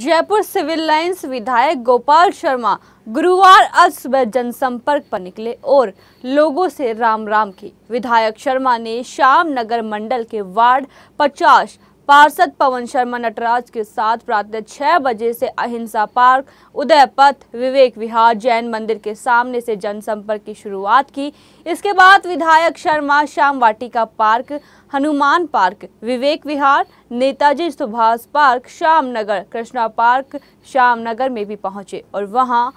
Jaipur civil lines विधायक गोपाल शर्मा गुरुवार आज सुबह जनसंपर्क पर निकले और लोगों से राम राम की विधायक शर्मा ने शाम नगर मंडल के वार्ड पचास पार्षद पवन शर्मा नटराज के साथ प्रातः छह बजे से अहिंसा पार्क उदयपथ विवेक विहार जैन मंदिर के सामने से जनसंपर्क की शुरुआत की इसके बाद विधायक Sharma Shyam Vatika park Hanuman park Vivek Vihar Netaji Subhash park Shyam Nagar Krishna park Shyam Nagar में भी पहुंचे और वहां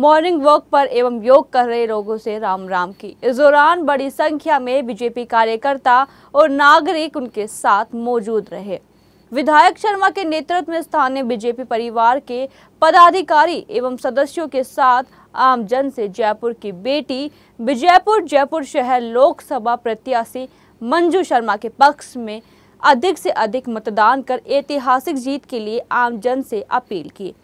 मॉर्निंग वॉक पर एवं योग कर रहे लोगों से राम राम की इस दौरान बड़ी संख्या में बीजेपी कार्यकर्ता और नागरिक उनके साथ मौजूद रहे विधायक शर्मा के नेतृत्व में स्थानीय बीजेपी परिवार के पदाधिकारी एवं सदस्यों के साथ आमजन से जयपुर की बेटी विजयपुर जयपुर शहर लोकसभा प्रत्याशी मंजू शर्मा के पक्ष में अधिक से अधिक मतदान कर ऐतिहासिक जीत के लिए आमजन से अपील की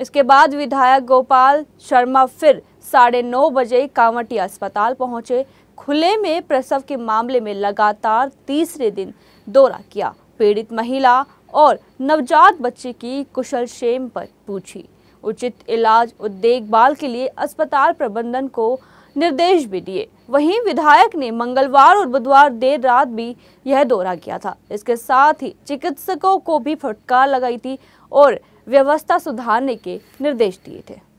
इसके बाद विधायक गोपाल शर्मा फिर साढ़े नौ बजे कांवटी अस्पताल पहुंचे खुले में प्रसव के मामले में लगातार तीसरे दिन दौरा किया पीड़ित महिला और नवजात बच्चे की कुशल क्षेम पर पूछी उचित इलाज और देखभाल के लिए अस्पताल प्रबंधन को निर्देश भी दिए वहीं विधायक ने मंगलवार और बुधवार देर रात भी यह दौरा किया था इसके साथ ही चिकित्सकों को भी फटकार लगाई थी और व्यवस्था सुधारने के निर्देश दिए थे